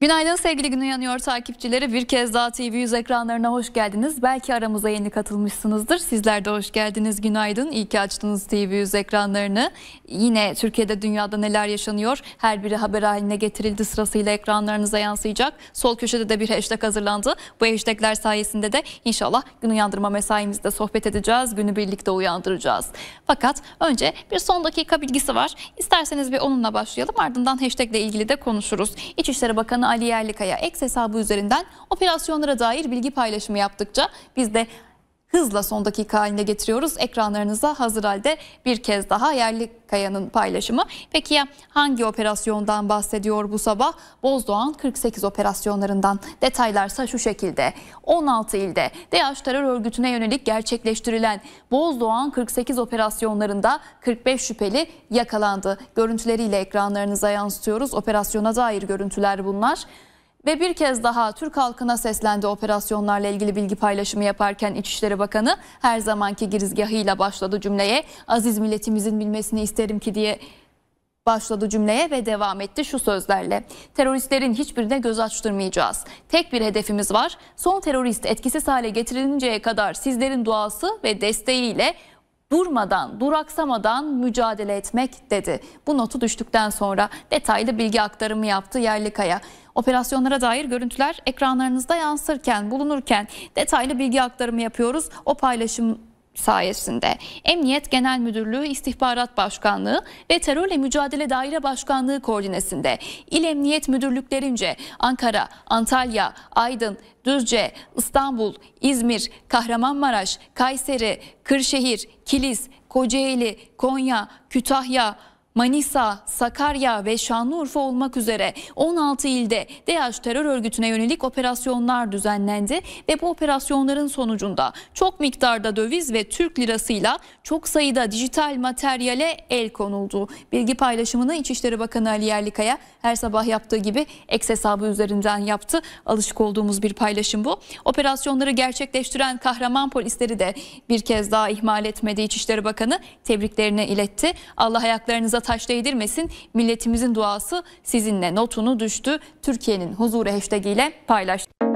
Günaydın sevgili Gün Uyanıyor takipçileri. Bir kez daha TV yüz ekranlarına hoş geldiniz. Belki aramıza yeni katılmışsınızdır. Sizler de hoş geldiniz. Günaydın. İyi ki açtınız TV yüz ekranlarını. Yine Türkiye'de dünyada neler yaşanıyor? Her biri haber haline getirildi. Sırasıyla ekranlarınıza yansıyacak. Sol köşede de bir hashtag hazırlandı. Bu hashtagler sayesinde de inşallah gün uyandırma mesaimizde sohbet edeceğiz. Günü birlikte uyandıracağız. Fakat önce bir son dakika bilgisi var. İsterseniz bir onunla başlayalım. Ardından hashtagle ilgili de konuşuruz. İçişleri Bakanı Ali Yerlikaya X hesabı üzerinden operasyonlara dair bilgi paylaşımı yaptıkça biz de hızla son dakika haline getiriyoruz. Ekranlarınıza hazır halde bir kez daha yerli kayanın paylaşımı. Peki ya hangi operasyondan bahsediyor bu sabah? Bozdoğan 48 operasyonlarından detaylarsa şu şekilde. 16 ilde DH terör örgütüne yönelik gerçekleştirilen Bozdoğan 48 operasyonlarında 45 şüpheli yakalandı. Görüntüleriyle ekranlarınıza yansıtıyoruz. Operasyona dair görüntüler bunlar. Ve bir kez daha Türk halkına seslendi operasyonlarla ilgili bilgi paylaşımı yaparken İçişleri Bakanı her zamanki girizgahıyla başladı cümleye. Aziz milletimizin bilmesini isterim ki diye başladı cümleye ve devam etti şu sözlerle. Teröristlerin hiçbirine göz açtırmayacağız. Tek bir hedefimiz var. Son terörist etkisiz hale getirilinceye kadar sizlerin duası ve desteğiyle durmadan, duraksamadan mücadele etmek dedi. Bu notu düştükten sonra detaylı bilgi aktarımı yaptı Yerlikaya. Operasyonlara dair görüntüler ekranlarınızda yansırken, bulunurken detaylı bilgi aktarımı yapıyoruz. O paylaşım sayesinde Emniyet Genel Müdürlüğü İstihbarat Başkanlığı ve Terörle Mücadele Daire Başkanlığı koordinesinde İl Emniyet Müdürlüklerince Ankara, Antalya, Aydın, Düzce, İstanbul, İzmir, Kahramanmaraş, Kayseri, Kırşehir, Kilis, Kocaeli, Konya, Kütahya, Manisa, Sakarya ve Şanlıurfa olmak üzere 16 ilde DH terör örgütüne yönelik operasyonlar düzenlendi ve bu operasyonların sonucunda çok miktarda döviz ve Türk lirasıyla çok sayıda dijital materyale el konuldu. Bilgi paylaşımını İçişleri Bakanı Ali Yerlikaya her sabah yaptığı gibi eks hesabı üzerinden yaptı. Alışık olduğumuz bir paylaşım bu. Operasyonları gerçekleştiren kahraman polisleri de bir kez daha ihmal etmedi İçişleri Bakanı. Tebriklerini iletti. Allah ayaklarınıza taş değdirmesin. Milletimizin duası sizinle notunu düştü. Türkiye'nin huzuru hashtag ile paylaştı.